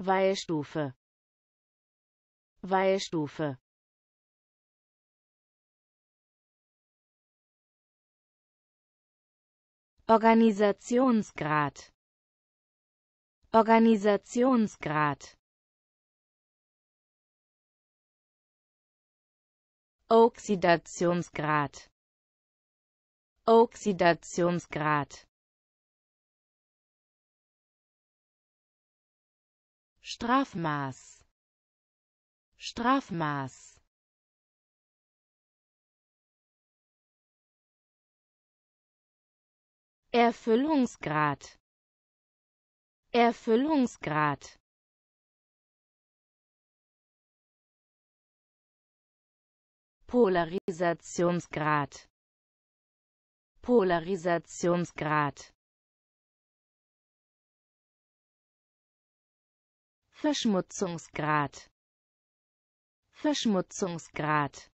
Weilstufe Weilstufe Organisationsgrad Organisationsgrad Oxidationsgrad Oxidationsgrad Strafmaß Strafmaß Erfüllungsgrad Erfüllungsgrad Polarisationsgrad Polarisationsgrad Verschmutzungsgrad Verschmutzungsgrad